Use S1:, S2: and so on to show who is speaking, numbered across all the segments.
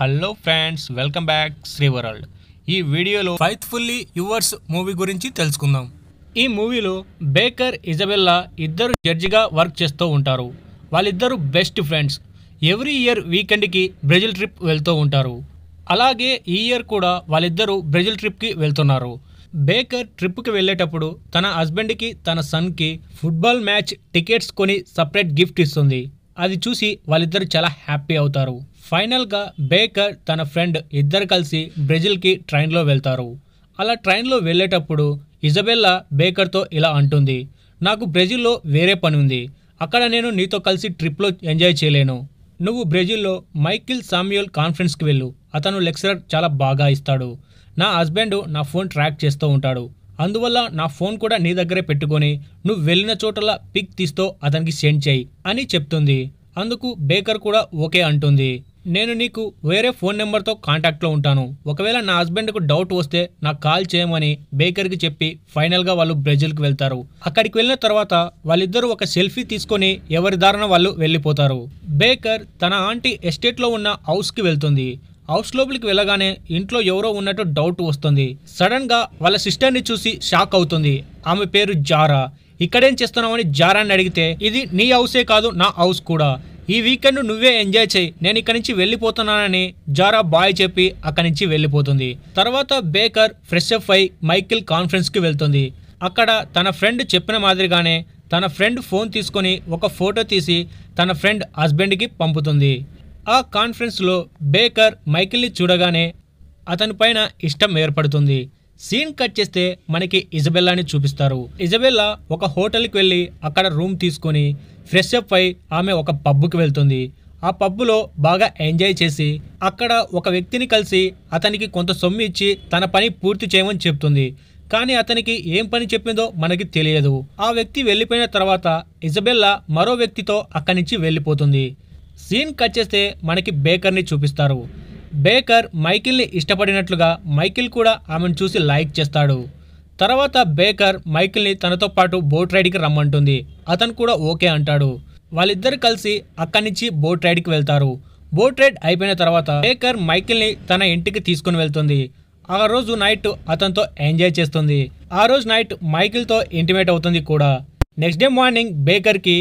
S1: hello friends welcome back Sri world ఈ వీడియోలో ఫైత్ఫుల్లీ yours movie గురించి తెలుసుకుందాం ఈ మూవీలో బేకర్ ఇజబెల్లా ఇద్దరు జడ్జిగా వర్క్ చేస్తూ ఉంటారు వాళ్ళిద్దరు బెస్ట్ ఫ్రెండ్స్ ఎవ్రీ ఇయర్ వీకెండ్కి బ్రెజిల్ ట్రిప్ వెళ్తూ ఉంటారు అలాగే ఈ ఇయర్ కూడా వాళ్ళిద్దరూ బ్రెజిల్ ట్రిప్కి వెళ్తున్నారు బేకర్ ట్రిప్కి వెళ్ళేటప్పుడు తన హస్బెండ్కి తన సన్కి ఫుట్బాల్ మ్యాచ్ టికెట్స్ కొని సపరేట్ గిఫ్ట్ ఇస్తుంది అది చూసి వాళ్ళిద్దరు చాలా హ్యాపీ అవుతారు ఫైనల్గా బేకర్ తన ఫ్రెండ్ ఇద్దరు కలిసి బ్రెజిల్కి ట్రైన్లో వెళ్తారు అలా ట్రైన్లో వెళ్ళేటప్పుడు ఇజబెల్లా బేకర్తో ఇలా అంటుంది నాకు బ్రెజిల్లో వేరే పని ఉంది అక్కడ నేను నీతో కలిసి ట్రిప్లో ఎంజాయ్ చేయలేను నువ్వు బ్రెజిల్లో మైకిల్ సామ్యుయల్ కాన్ఫరెన్స్కి వెళ్ళు అతను లెక్చరర్ చాలా బాగా ఇస్తాడు నా హస్బెండ్ నా ఫోన్ ట్రాక్ చేస్తూ ఉంటాడు అందువల్ల నా ఫోన్ కూడా నీ దగ్గరే పెట్టుకొని నువ్వు వెళ్ళిన చోటలా పిక్ తీస్తూ అతనికి సెండ్ చేయి అని చెప్తుంది అందుకు బేకర్ కూడా ఓకే అంటుంది నేను నీకు వేరే ఫోన్ నెంబర్తో కాంటాక్ట్లో ఉంటాను ఒకవేళ నా హస్బెండ్కు డౌట్ వస్తే నాకు కాల్ చేయమని బేకర్కి చెప్పి ఫైనల్గా వాళ్ళు బ్రెజిల్కి వెళ్తారు అక్కడికి వెళ్ళిన తర్వాత వాళ్ళిద్దరూ ఒక సెల్ఫీ తీసుకొని ఎవరి దారిన వాళ్ళు వెళ్ళిపోతారు బేకర్ తన ఆంటీ ఎస్టేట్లో ఉన్న హౌస్కి వెళ్తుంది హౌస్ లోపలికి వెళ్ళగానే ఇంట్లో ఎవరో ఉన్నట్టు డౌట్ వస్తుంది సడన్గా వాళ్ళ సిస్టర్ని చూసి షాక్ అవుతుంది ఆమె పేరు జారా ఇక్కడేం చేస్తున్నామని జారాన్ని అడిగితే ఇది నీ హౌసే కాదు నా హౌస్ కూడా ఈ వీకెండ్ నువ్వే ఎంజాయ్ చేయి నేను ఇక్కడి నుంచి వెళ్ళిపోతున్నానని జారా బాయ్ చెప్పి అక్కడి నుంచి వెళ్ళిపోతుంది తర్వాత బేకర్ ఫ్రెష్ అప్ అయి మైకిల్ కాన్ఫరెన్స్కి వెళ్తుంది అక్కడ తన ఫ్రెండ్ చెప్పిన మాదిరిగానే తన ఫ్రెండ్ ఫోన్ తీసుకొని ఒక ఫోటో తీసి తన ఫ్రెండ్ హస్బెండ్కి పంపుతుంది ఆ కాన్ఫరెన్స్లో బేకర్ మైకిల్ని చూడగానే అతని పైన ఇష్టం ఏర్పడుతుంది సీన్ కట్ చేస్తే మనకి ఇజబెల్లాని చూపిస్తారు ఇజబెల్లా ఒక హోటల్కి వెళ్ళి అక్కడ రూమ్ తీసుకొని ఫ్రెష్ అప్ అయి ఆమె ఒక పబ్బుకి వెళ్తుంది ఆ పబ్బులో బాగా ఎంజాయ్ చేసి అక్కడ ఒక వ్యక్తిని కలిసి అతనికి కొంత సొమ్ము ఇచ్చి తన పని పూర్తి చేయమని చెప్తుంది కానీ అతనికి ఏం పని చెప్పిందో మనకి తెలియదు ఆ వ్యక్తి వెళ్ళిపోయిన తర్వాత ఇజబెల్లా మరో వ్యక్తితో అక్కడి నుంచి వెళ్ళిపోతుంది సీన్ కట్ చేస్తే మనకి బేకర్ని చూపిస్తారు బేకర్ మైకిల్ని ఇష్టపడినట్లుగా మైకిల్ కూడా ఆమెను చూసి లైక్ చేస్తాడు తర్వాత బేకర్ మైకిల్ని తనతో పాటు బోట్ రైడ్కి రమ్మంటుంది అతను కూడా ఓకే అంటాడు వాళ్ళిద్దరు కలిసి అక్కడి నుంచి బోట్ రైడ్కి వెళ్తారు బోట్ రైడ్ అయిపోయిన తర్వాత బేకర్ మైకిల్ని తన ఇంటికి తీసుకుని వెళ్తుంది ఆ రోజు నైట్ అతనితో ఎంజాయ్ చేస్తుంది ఆ రోజు నైట్ మైకిల్తో ఇంటిమేట్ అవుతుంది కూడా నెక్స్ట్ డే మార్నింగ్ బేకర్కి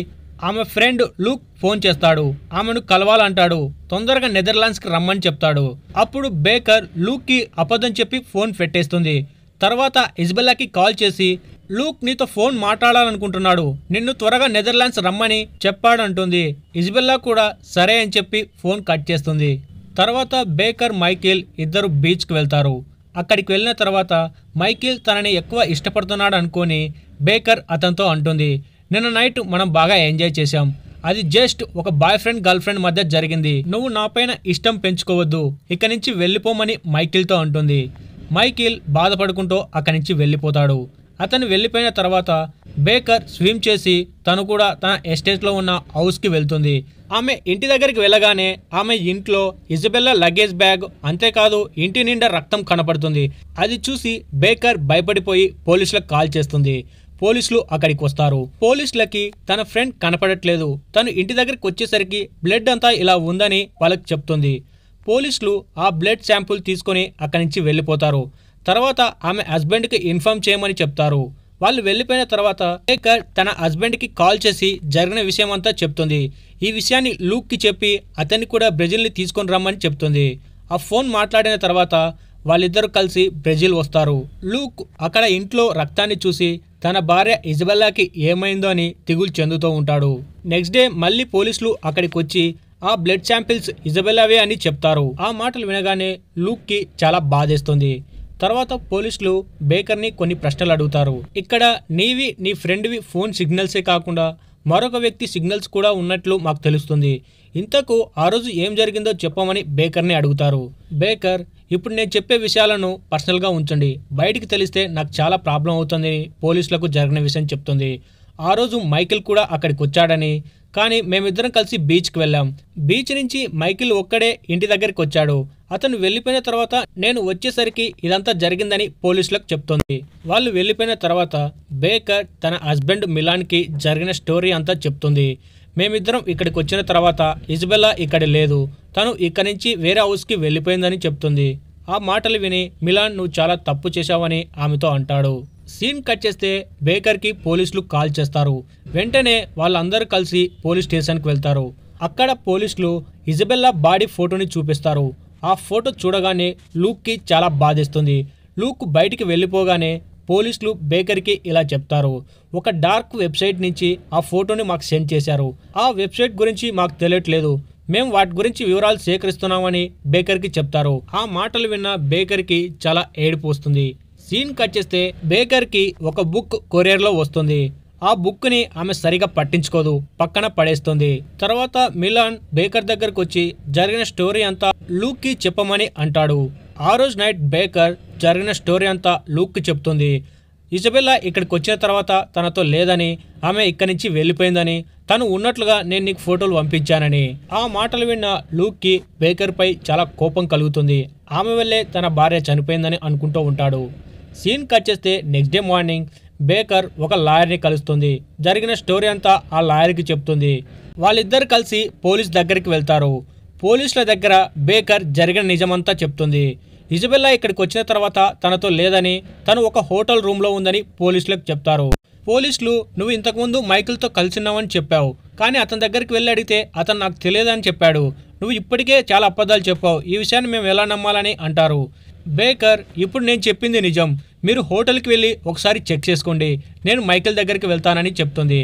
S1: ఆమె ఫ్రెండ్ లూక్ ఫోన్ చేస్తాడు ఆమెను కలవాలంటాడు తొందరగా నెదర్లాండ్స్కి రమ్మని చెప్తాడు అప్పుడు బేకర్ లూక్కి అబద్ధం చెప్పి ఫోన్ పెట్టేస్తుంది తర్వాత ఇజ్బెల్లాకి కాల్ చేసి లూక్ నీతో ఫోన్ మాట్లాడాలనుకుంటున్నాడు నిన్ను త్వరగా నెదర్లాండ్స్ రమ్మని చెప్పాడంటుంది ఇజ్బెల్లా కూడా సరే అని చెప్పి ఫోన్ కట్ చేస్తుంది తర్వాత బేకర్ మైకిల్ ఇద్దరు బీచ్కి వెళ్తారు అక్కడికి వెళ్ళిన తర్వాత మైకిల్ తనని ఎక్కువ ఇష్టపడుతున్నాడు అనుకొని బేకర్ అతనితో అంటుంది నిన్న నైట్ మనం బాగా ఎంజాయ్ చేశాం అది జస్ట్ ఒక బాయ్ ఫ్రెండ్ గర్ల్ ఫ్రెండ్ మధ్య జరిగింది నువ్వు నాపైన ఇష్టం పెంచుకోవద్దు ఇక్కడి నుంచి వెళ్ళిపోమని మైకిల్తో అంటుంది మైకిల్ బాధపడుకుంటూ అక్కడి నుంచి వెళ్ళిపోతాడు అతను వెళ్ళిపోయిన తర్వాత బేకర్ స్విమ్ చేసి తను కూడా తన ఎస్టేట్లో ఉన్న హౌస్కి వెళ్తుంది ఆమె ఇంటి దగ్గరికి వెళ్ళగానే ఆమె ఇంట్లో ఇజబెల్లా లగేజ్ బ్యాగ్ అంతేకాదు ఇంటి నిండా రక్తం కనపడుతుంది అది చూసి బేకర్ భయపడిపోయి పోలీసులకు కాల్ చేస్తుంది పోలీసులు అక్కడికి వస్తారు పోలీసులకి తన ఫ్రెండ్ కనపడట్లేదు తను ఇంటి దగ్గరికి వచ్చేసరికి బ్లడ్ అంతా ఇలా ఉందని వాళ్ళకి చెప్తుంది పోలీసులు ఆ బ్లడ్ శాంపుల్ తీసుకొని అక్కడి నుంచి వెళ్ళిపోతారు తర్వాత ఆమె హస్బెండ్కి ఇన్ఫామ్ చేయమని చెప్తారు వాళ్ళు వెళ్ళిపోయిన తర్వాత శేఖర్ తన హస్బెండ్కి కాల్ చేసి జరిగిన విషయం అంతా చెప్తుంది ఈ విషయాన్ని లూక్కి చెప్పి అతన్ని కూడా బ్రెజిల్ని తీసుకొని రమ్మని చెప్తుంది ఆ ఫోన్ మాట్లాడిన తర్వాత వాళ్ళిద్దరూ కలిసి బ్రెజిల్ వస్తారు లూక్ అక్కడ ఇంట్లో రక్తాన్ని చూసి తన భార్య ఇజబెల్లాకి ఏమైందో అని దిగులు చెందుతూ ఉంటాడు నెక్స్ట్ డే మళ్ళీ పోలీసులు అక్కడికొచ్చి ఆ బ్లడ్ శాంపిల్స్ ఇజబెల్లావే అని చెప్తారు ఆ మాటలు వినగానే లూక్కి చాలా బాధేస్తుంది తర్వాత పోలీసులు బేకర్ని కొన్ని ప్రశ్నలు అడుగుతారు ఇక్కడ నీవి నీ ఫ్రెండ్వి ఫోన్ సిగ్నల్సే కాకుండా మరొక వ్యక్తి సిగ్నల్స్ కూడా ఉన్నట్లు మాకు తెలుస్తుంది ఇంతకు ఆ రోజు ఏం జరిగిందో చెప్పమని బేకర్ని అడుగుతారు బేకర్ ఇప్పుడు నేను చెప్పే విషయాలను పర్సనల్గా ఉంచండి బయటికి తెలిస్తే నాకు చాలా ప్రాబ్లం అవుతుందని పోలీసులకు జరిగిన విషయం చెప్తుంది ఆ రోజు మైకిల్ కూడా అక్కడికి వచ్చాడని కానీ మేమిద్దరం కలిసి బీచ్కి వెళ్ళాం బీచ్ నుంచి మైకిల్ ఒక్కడే ఇంటి దగ్గరికి వచ్చాడు అతను వెళ్ళిపోయిన తర్వాత నేను వచ్చేసరికి ఇదంతా జరిగిందని పోలీసులకు చెప్తోంది వాళ్ళు వెళ్ళిపోయిన తర్వాత బేకర్ తన హస్బెండ్ మిలాన్కి జరిగిన స్టోరీ అంతా చెప్తుంది మేమిద్దరం ఇక్కడికి వచ్చిన తర్వాత ఇజబెల్లా ఇక్కడ లేదు తను ఇక్కడి నుంచి వేరే హౌస్కి వెళ్ళిపోయిందని చెప్తుంది ఆ మాటలు విని మిలాన్ నువ్వు చాలా తప్పు చేశావని ఆమెతో అంటాడు సీన్ కట్ చేస్తే బేకర్కి పోలీసులు కాల్ చేస్తారు వెంటనే వాళ్ళందరూ కలిసి పోలీస్ స్టేషన్కి వెళ్తారు అక్కడ పోలీసులు ఇజబెల్లా బాడీ ఫోటోని చూపిస్తారు ఆ ఫోటో చూడగానే లూక్కి చాలా బాధిస్తుంది లూక్ బయటికి వెళ్ళిపోగానే పోలీసులు బేకర్కి ఇలా చెప్తారు ఒక డార్క్ వెబ్సైట్ నుంచి ఆ ఫోటోని మాకు సెండ్ చేశారు ఆ వెబ్సైట్ గురించి మాకు తెలియట్లేదు మేము వాటి గురించి వివరాలు సేకరిస్తున్నామని బేకర్కి చెప్తారు ఆ మాటలు విన్న బేకర్కి చాలా ఏడుపు వస్తుంది సీన్ కట్ చేస్తే బేకర్కి ఒక బుక్ కొరియర్లో వస్తుంది ఆ బుక్ని ఆమె సరిగా పట్టించుకోదు పక్కన పడేస్తుంది తర్వాత మిలాన్ బేకర్ దగ్గరకు వచ్చి జరిగిన స్టోరీ అంతా లూక్కి చెప్పమని అంటాడు ఆ రోజు నైట్ బేకర్ జరిగిన స్టోరీ అంతా లూక్కి చెప్తుంది ఇజబెల్లా ఇక్కడికి వచ్చిన తర్వాత తనతో లేదని ఆమె ఇక్కడి నుంచి వెళ్ళిపోయిందని తను ఉన్నట్లుగా నేను నీకు ఫోటోలు పంపించానని ఆ మాటలు విన్న లూక్కి బేకర్పై చాలా కోపం కలుగుతుంది ఆమె వల్లే తన భార్య చనిపోయిందని అనుకుంటూ ఉంటాడు సీన్ కట్ చేస్తే నెక్స్ట్ డే మార్నింగ్ బేకర్ ఒక లాయర్ని కలుస్తుంది జరిగిన స్టోరీ అంతా ఆ లాయర్కి చెప్తుంది వాళ్ళిద్దరు కలిసి పోలీస్ దగ్గరికి వెళ్తారు పోలీసుల దగ్గర బేకర్ జరిగిన నిజమంతా చెప్తుంది ఇజబెల్లా ఇక్కడికి వచ్చిన తర్వాత తనతో లేదని తను ఒక హోటల్ రూమ్లో ఉందని పోలీసులకు చెప్తారు పోలీసులు నువ్వు ఇంతకుముందు మైకిల్తో కలిసిన్నావని చెప్పావు కానీ అతని దగ్గరికి వెళ్ళి అడిగితే అతను నాకు తెలియదని చెప్పాడు నువ్వు ఇప్పటికే చాలా అబద్ధాలు చెప్పావు ఈ విషయాన్ని మేము ఎలా నమ్మాలని అంటారు బేకర్ ఇప్పుడు నేను చెప్పింది నిజం మీరు హోటల్కి వెళ్ళి ఒకసారి చెక్ చేసుకోండి నేను మైకిల్ దగ్గరికి వెళ్తానని చెప్తుంది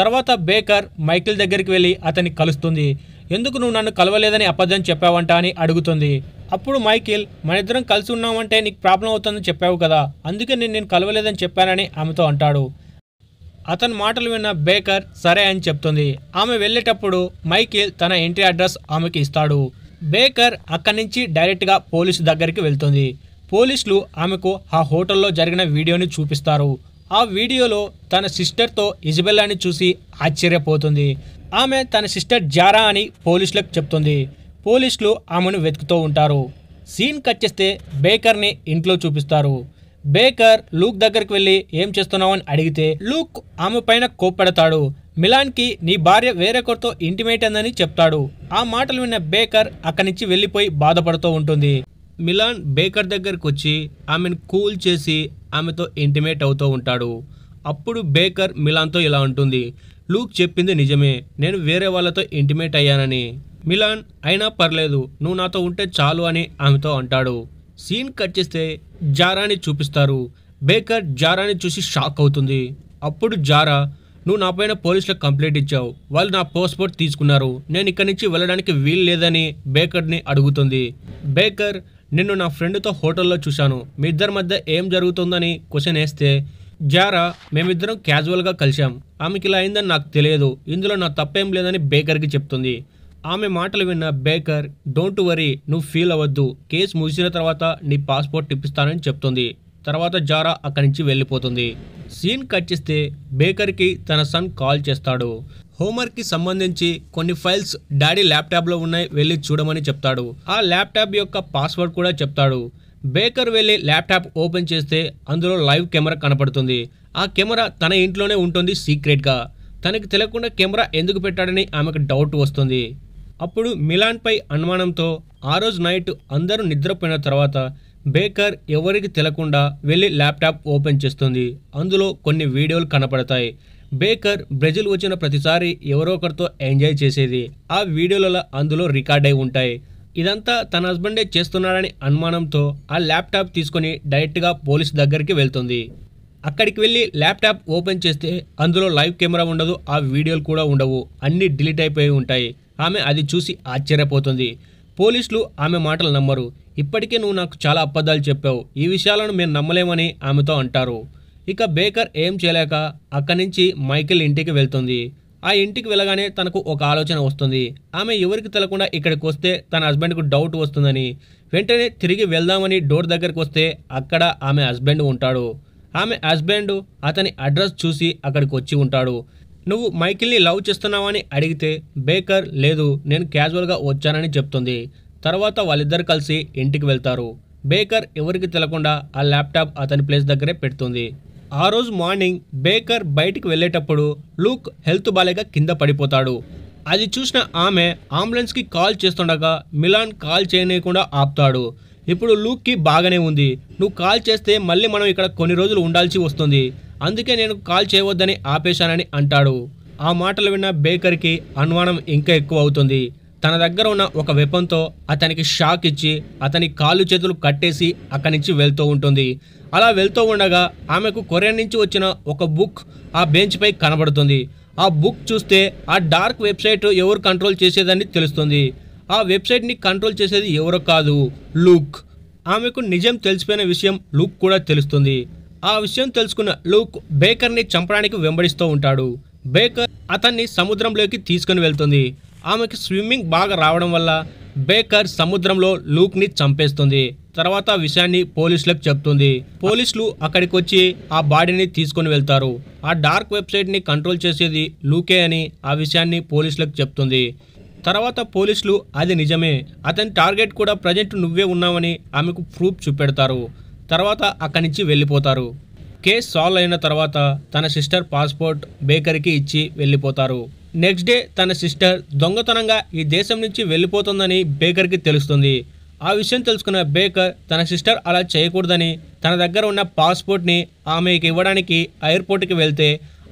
S1: తర్వాత బేకర్ మైకిల్ దగ్గరికి వెళ్ళి అతన్ని కలుస్తుంది ఎందుకు నువ్వు నన్ను కలవలేదని అబద్ధం చెప్పావంట అని అడుగుతుంది అప్పుడు మైకిల్ మన ఇద్దరం కలిసి ఉన్నామంటే నీకు ప్రాబ్లం అవుతుందని చెప్పావు కదా అందుకే నేను నేను కలవలేదని చెప్పానని ఆమెతో అంటాడు అతని మాటలు విన్న బేకర్ సరే అని చెప్తుంది ఆమె వెళ్ళేటప్పుడు మైకిల్ తన ఇంటి అడ్రస్ ఆమెకి ఇస్తాడు బేకర్ అక్కడి నుంచి డైరెక్ట్గా పోలీసు దగ్గరికి వెళ్తుంది పోలీసులు ఆమెకు ఆ హోటల్లో జరిగిన వీడియోని చూపిస్తారు ఆ వీడియోలో తన సిస్టర్తో ఇజబెల్లాని చూసి ఆశ్చర్యపోతుంది ఆమె తన సిస్టర్ జారా అని పోలీసులకు చెప్తుంది పోలీసులు ఆమెను వెతుకుతూ ఉంటారు సీన్ కట్ చేస్తే బేకర్ని ఇంట్లో చూపిస్తారు బేకర్ లూక్ దగ్గరికి వెళ్ళి ఏం చేస్తున్నావు అని అడిగితే లూక్ ఆమె పైన కోప్పెడతాడు మిలాన్కి నీ భార్య వేరొకరితో ఇంటిమేట్ అందని చెప్తాడు ఆ మాటలు విన్న బేకర్ అక్కడి నుంచి వెళ్ళిపోయి బాధపడుతూ ఉంటుంది మిలాన్ బేకర్ దగ్గరకు వచ్చి ఆమెను కూల్ చేసి ఆమెతో ఇంటిమేట్ అవుతూ ఉంటాడు అప్పుడు బేకర్ మిలాన్తో ఇలా ఉంటుంది లూక్ చెప్పింది నిజమే నేను వేరే వాళ్ళతో ఇంటిమేట్ అయ్యానని మిలాన్ అయినా పర్లేదు నువ్వు నాతో ఉంటే చాలు అని ఆమెతో అంటాడు సీన్ కట్ చేస్తే జారాని చూపిస్తారు బేకర్ జారాని చూసి షాక్ అవుతుంది అప్పుడు జారా నువ్వు నా పైన పోలీసులకు కంప్లైంట్ ఇచ్చావు వాళ్ళు నా పాస్పోర్ట్ తీసుకున్నారు నేను ఇక్కడి నుంచి వెళ్ళడానికి వీలు లేదని బేకర్ని అడుగుతుంది బేకర్ నిన్ను నా ఫ్రెండ్తో హోటల్లో చూశాను మీ ఇద్దరి మధ్య ఏం జరుగుతుందని క్వశ్చన్ వేస్తే జారా మేమిద్దరం క్యాజువల్గా కలిశాం ఆమెకి ఇలా అయిందని నాకు తెలియదు ఇందులో నా తప్పేం లేదని బేకర్కి చెప్తుంది ఆమె మాటలు విన్న బేకర్ డోంట్ వరీ నువ్వు ఫీల్ అవ్వద్దు కేసు ముగిసిన తర్వాత నీ పాస్పోర్ట్ ఇప్పిస్తానని చెప్తుంది తర్వాత జారా అక్కడి నుంచి వెళ్ళిపోతుంది సీన్ కట్ చేస్తే బేకర్కి తన సన్ కాల్ చేస్తాడు హోంవర్క్కి సంబంధించి కొన్ని ఫైల్స్ డాడీ ల్యాప్టాప్లో ఉన్నాయి వెళ్ళి చూడమని చెప్తాడు ఆ ల్యాప్టాప్ యొక్క పాస్వర్డ్ కూడా చెప్తాడు బేకర్ వెళ్ళి ల్యాప్టాప్ ఓపెన్ చేస్తే అందులో లైవ్ కెమెరా కనపడుతుంది ఆ కెమెరా తన ఇంట్లోనే ఉంటుంది సీక్రెట్గా తనకు తెలియకుండా కెమెరా ఎందుకు పెట్టాడని ఆమెకు డౌట్ వస్తుంది అప్పుడు మిలాన్పై అనుమానంతో ఆ రోజు నైట్ అందరూ నిద్రపోయిన తర్వాత బేకర్ ఎవరికి తెలకుండా వెళ్ళి ల్యాప్టాప్ ఓపెన్ చేస్తుంది అందులో కొన్ని వీడియోలు కనపడతాయి బేకర్ బ్రెజిల్ వచ్చిన ప్రతిసారి ఎవరో ఒకరితో ఎంజాయ్ చేసేది ఆ వీడియోలలో అందులో రికార్డ్ అయి ఉంటాయి ఇదంతా తన హస్బెండే చేస్తున్నాడని అనుమానంతో ఆ ల్యాప్టాప్ తీసుకుని డైరెక్ట్గా పోలీస్ దగ్గరికి వెళ్తుంది అక్కడికి వెళ్ళి ల్యాప్టాప్ ఓపెన్ చేస్తే అందులో లైవ్ కెమెరా ఉండదు ఆ వీడియోలు కూడా ఉండవు అన్నీ డిలీట్ అయిపోయి ఉంటాయి ఆమె అది చూసి ఆశ్చర్యపోతుంది పోలీసులు ఆమె మాటలు నమ్మరు ఇప్పటికే నువ్వు నాకు చాలా అబద్ధాలు చెప్పావు ఈ విషయాలను మేము నమ్మలేమని ఆమెతో అంటారు ఇక బేకర్ ఏం చేయలేక అక్కడి నుంచి మైకిల్ ఇంటికి వెళ్తుంది ఆ ఇంటికి వెళ్ళగానే తనకు ఒక ఆలోచన వస్తుంది ఆమె ఎవరికి తెలకుండా ఇక్కడికి వస్తే తన హస్బెండ్కు డౌట్ వస్తుందని వెంటనే తిరిగి వెళ్దామని డోర్ దగ్గరకు వస్తే అక్కడ ఆమె హస్బెండ్ ఉంటాడు ఆమె హస్బెండ్ అతని అడ్రస్ చూసి అక్కడికి వచ్చి ఉంటాడు నువ్వు మైకిల్ని లవ్ చేస్తున్నావని అడిగితే బేకర్ లేదు నేను క్యాజువల్గా వచ్చానని చెప్తుంది తర్వాత వాళ్ళిద్దరు కలిసి ఇంటికి వెళ్తారు బేకర్ ఎవరికి తెలకుండా ఆ ల్యాప్టాప్ అతని ప్లేస్ దగ్గరే పెడుతుంది ఆ రోజు మార్నింగ్ బేకర్ బయటికి వెళ్ళేటప్పుడు లూక్ హెల్త్ బాలేగా కింద పడిపోతాడు అది చూసిన ఆమె అంబులెన్స్కి కాల్ చేస్తుండగా మిలాన్ కాల్ చేయనీయకుండా ఆపుతాడు ఇప్పుడు లూక్కి బాగానే ఉంది నువ్వు కాల్ చేస్తే మళ్ళీ మనం ఇక్కడ కొన్ని రోజులు ఉండాల్సి వస్తుంది అందుకే నేను కాల్ చేయవద్దని ఆపేశానని అంటాడు ఆ మాటలు విన్న బేకర్కి అనుమానం ఇంకా ఎక్కువ అవుతుంది తన దగ్గర ఉన్న ఒక వెపన్తో అతనికి షాక్ ఇచ్చి అతని కాళ్ళు చేతులు కట్టేసి అక్కడి నుంచి వెళ్తూ ఉంటుంది అలా వెళ్తూ ఉండగా ఆమెకు కొరియా నుంచి వచ్చిన ఒక బుక్ ఆ బెంచ్పై కనబడుతుంది ఆ బుక్ చూస్తే ఆ డార్క్ వెబ్సైట్ ఎవరు కంట్రోల్ చేసేదని తెలుస్తుంది ఆ వెబ్సైట్ని కంట్రోల్ చేసేది ఎవరో కాదు లూక్ ఆమెకు నిజం తెలిసిపోయిన విషయం లూక్ కూడా తెలుస్తుంది ఆ విషయం తెలుసుకున్న లూక్ బేకర్ని చంపడానికి వెంబడిస్తూ ఉంటాడు బేకర్ అతన్ని సముద్రంలోకి తీసుకుని వెళ్తుంది ఆమెకి స్విమ్మింగ్ బాగా రావడం వల్ల బేకర్ సముద్రంలో లూక్ని చంపేస్తుంది తర్వాత విషయాన్ని పోలీసులకు చెప్తుంది పోలీసులు అక్కడికి వచ్చి ఆ బాడీని తీసుకుని వెళ్తారు ఆ డార్క్ వెబ్సైట్ని కంట్రోల్ చేసేది లూకే అని ఆ విషయాన్ని పోలీసులకు చెప్తుంది తర్వాత పోలీసులు అది నిజమే అతని టార్గెట్ కూడా ప్రజెంట్ నువ్వే ఉన్నావని ఆమెకు ప్రూఫ్ చూపెడతారు తర్వాత అక్కడి నుంచి వెళ్ళిపోతారు కేసు సాల్వ్ అయిన తర్వాత తన సిస్టర్ పాస్పోర్ట్ బేకరీకి ఇచ్చి వెళ్ళిపోతారు నెక్స్ట్ డే తన సిస్టర్ దొంగతనంగా ఈ దేశం నుంచి వెళ్ళిపోతుందని బేకర్కి తెలుస్తుంది ఆ విషయం తెలుసుకున్న బేకర్ తన సిస్టర్ అలా చేయకూడదని తన దగ్గర ఉన్న పాస్పోర్ట్ని ఆమెకి ఇవ్వడానికి ఎయిర్పోర్ట్కి వెళ్తే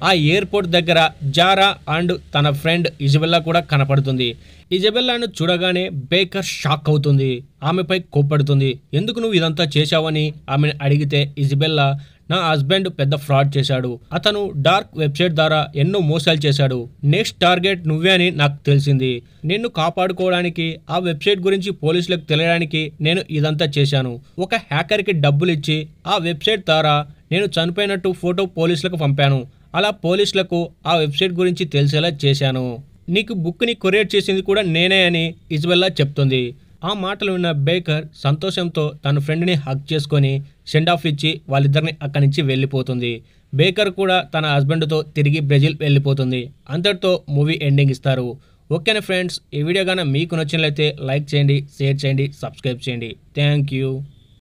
S1: ఆ ఎయిర్పోర్ట్ దగ్గర జారా అండ్ తన ఫ్రెండ్ ఇజబెల్లా కూడా కనపడుతుంది ఇజబెల్లాను చూడగానే బేకర్ షాక్ అవుతుంది ఆమెపై కోప్పడుతుంది ఎందుకు నువ్వు ఇదంతా చేశావని ఆమెను అడిగితే ఇజబెల్లా నా హస్బెండ్ పెద్ద ఫ్రాడ్ చేశాడు అతను డార్క్ వెబ్సైట్ ద్వారా ఎన్నో మోసాలు చేశాడు నెక్స్ట్ టార్గెట్ నువ్వే అని నాకు తెలిసింది నిన్ను కాపాడుకోవడానికి ఆ వెబ్సైట్ గురించి పోలీసులకు తెలియడానికి నేను ఇదంతా చేశాను ఒక హ్యాకర్కి డబ్బులు ఇచ్చి ఆ వెబ్సైట్ ద్వారా నేను చనిపోయినట్టు ఫోటో పోలీసులకు పంపాను అలా పోలీసులకు ఆ వెబ్సైట్ గురించి తెలిసేలా చేశాను నీకు బుక్ని కొరియర్ చేసింది కూడా నేనే అని ఇజ్బెల్లా చెప్తుంది ఆ మాటలు విన్న బేకర్ సంతోషంతో తన ఫ్రెండ్ని హక్ చేసుకొని సెండ్ ఆఫ్ ఇచ్చి వాళ్ళిద్దరిని అక్కడి నుంచి వెళ్ళిపోతుంది బేకర్ కూడా తన హస్బెండ్తో తిరిగి బ్రెజిల్ వెళ్ళిపోతుంది అంతటితో మూవీ ఎండింగ్ ఇస్తారు ఓకేనా ఫ్రెండ్స్ ఈ వీడియో కానీ మీకు నచ్చినట్లయితే లైక్ చేయండి షేర్ చేయండి సబ్స్క్రైబ్ చేయండి థ్యాంక్ యూ